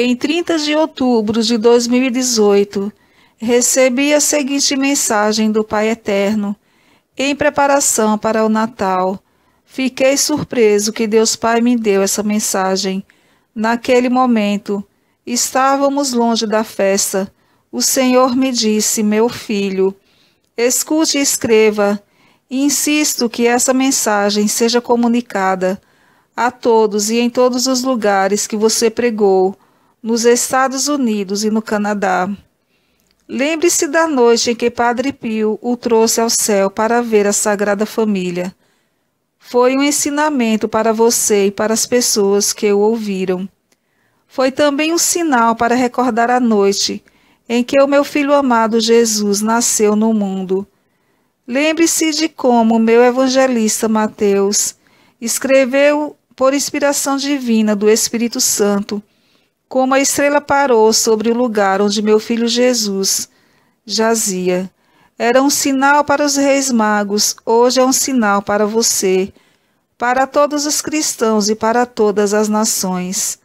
Em 30 de outubro de 2018, recebi a seguinte mensagem do Pai Eterno. Em preparação para o Natal, fiquei surpreso que Deus Pai me deu essa mensagem. Naquele momento, estávamos longe da festa. O Senhor me disse, meu filho, escute e escreva. insisto que essa mensagem seja comunicada a todos e em todos os lugares que você pregou nos Estados Unidos e no Canadá. Lembre-se da noite em que Padre Pio o trouxe ao céu para ver a Sagrada Família. Foi um ensinamento para você e para as pessoas que o ouviram. Foi também um sinal para recordar a noite em que o meu filho amado Jesus nasceu no mundo. Lembre-se de como o meu evangelista Mateus escreveu por inspiração divina do Espírito Santo como a estrela parou sobre o lugar onde meu filho Jesus jazia. Era um sinal para os reis magos, hoje é um sinal para você, para todos os cristãos e para todas as nações.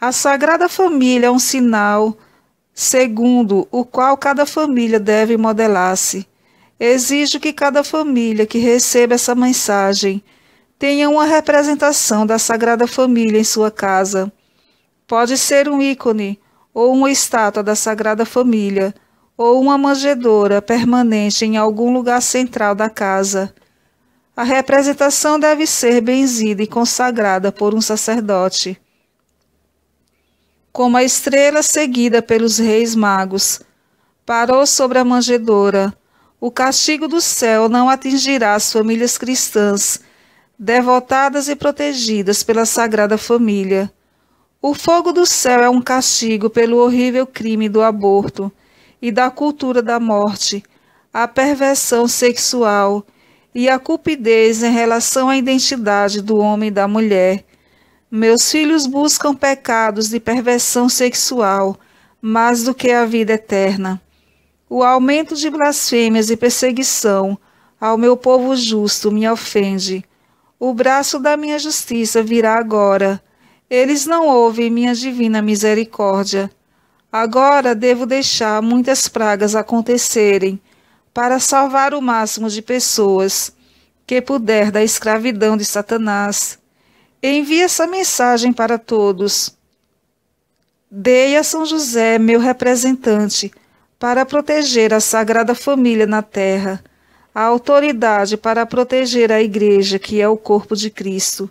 A Sagrada Família é um sinal segundo o qual cada família deve modelar-se. Exijo que cada família que receba essa mensagem tenha uma representação da Sagrada Família em sua casa Pode ser um ícone, ou uma estátua da Sagrada Família, ou uma manjedoura permanente em algum lugar central da casa. A representação deve ser benzida e consagrada por um sacerdote. Como a estrela seguida pelos reis magos, parou sobre a manjedoura. O castigo do céu não atingirá as famílias cristãs, devotadas e protegidas pela Sagrada Família o fogo do céu é um castigo pelo horrível crime do aborto e da cultura da morte, a perversão sexual e a cupidez em relação à identidade do homem e da mulher. Meus filhos buscam pecados de perversão sexual mais do que a vida eterna. O aumento de blasfêmias e perseguição ao meu povo justo me ofende. O braço da minha justiça virá agora eles não ouvem minha divina misericórdia. Agora devo deixar muitas pragas acontecerem para salvar o máximo de pessoas que puder da escravidão de Satanás. Envie essa mensagem para todos. Dei a São José, meu representante, para proteger a Sagrada Família na terra, a autoridade para proteger a Igreja, que é o corpo de Cristo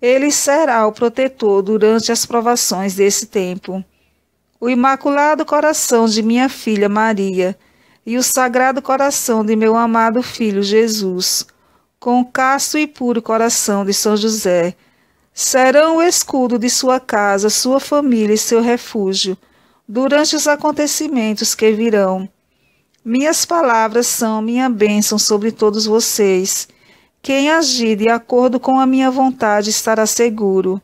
ele será o protetor durante as provações desse tempo. O Imaculado Coração de minha filha Maria e o Sagrado Coração de meu amado filho Jesus, com o casto e puro coração de São José, serão o escudo de sua casa, sua família e seu refúgio durante os acontecimentos que virão. Minhas palavras são minha bênção sobre todos vocês quem agir de acordo com a minha vontade estará seguro.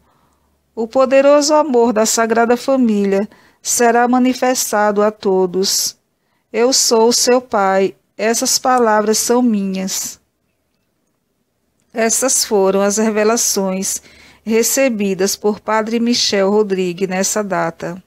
O poderoso amor da Sagrada Família será manifestado a todos. Eu sou o seu Pai, essas palavras são minhas. Essas foram as revelações recebidas por Padre Michel Rodrigues nessa data.